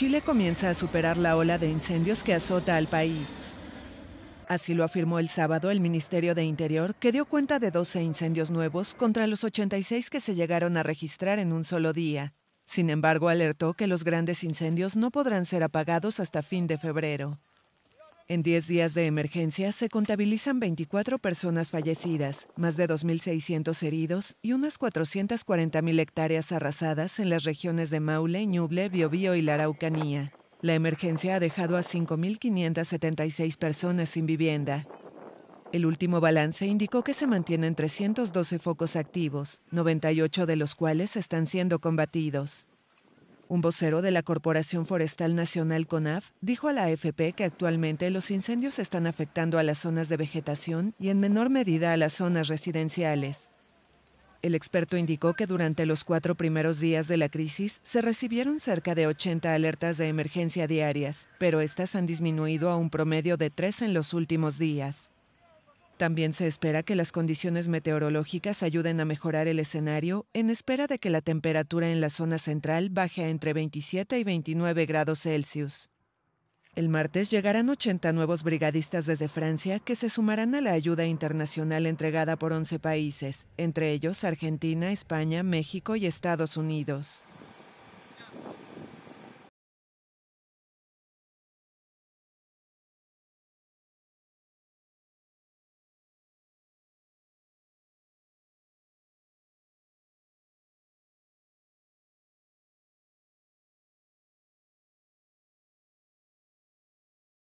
Chile comienza a superar la ola de incendios que azota al país. Así lo afirmó el sábado el Ministerio de Interior, que dio cuenta de 12 incendios nuevos contra los 86 que se llegaron a registrar en un solo día. Sin embargo, alertó que los grandes incendios no podrán ser apagados hasta fin de febrero. En 10 días de emergencia se contabilizan 24 personas fallecidas, más de 2.600 heridos y unas 440.000 hectáreas arrasadas en las regiones de Maule, Ñuble, Biobío y la Araucanía. La emergencia ha dejado a 5.576 personas sin vivienda. El último balance indicó que se mantienen 312 focos activos, 98 de los cuales están siendo combatidos. Un vocero de la Corporación Forestal Nacional CONAF dijo a la AFP que actualmente los incendios están afectando a las zonas de vegetación y en menor medida a las zonas residenciales. El experto indicó que durante los cuatro primeros días de la crisis se recibieron cerca de 80 alertas de emergencia diarias, pero estas han disminuido a un promedio de tres en los últimos días. También se espera que las condiciones meteorológicas ayuden a mejorar el escenario en espera de que la temperatura en la zona central baje entre 27 y 29 grados Celsius. El martes llegarán 80 nuevos brigadistas desde Francia que se sumarán a la ayuda internacional entregada por 11 países, entre ellos Argentina, España, México y Estados Unidos.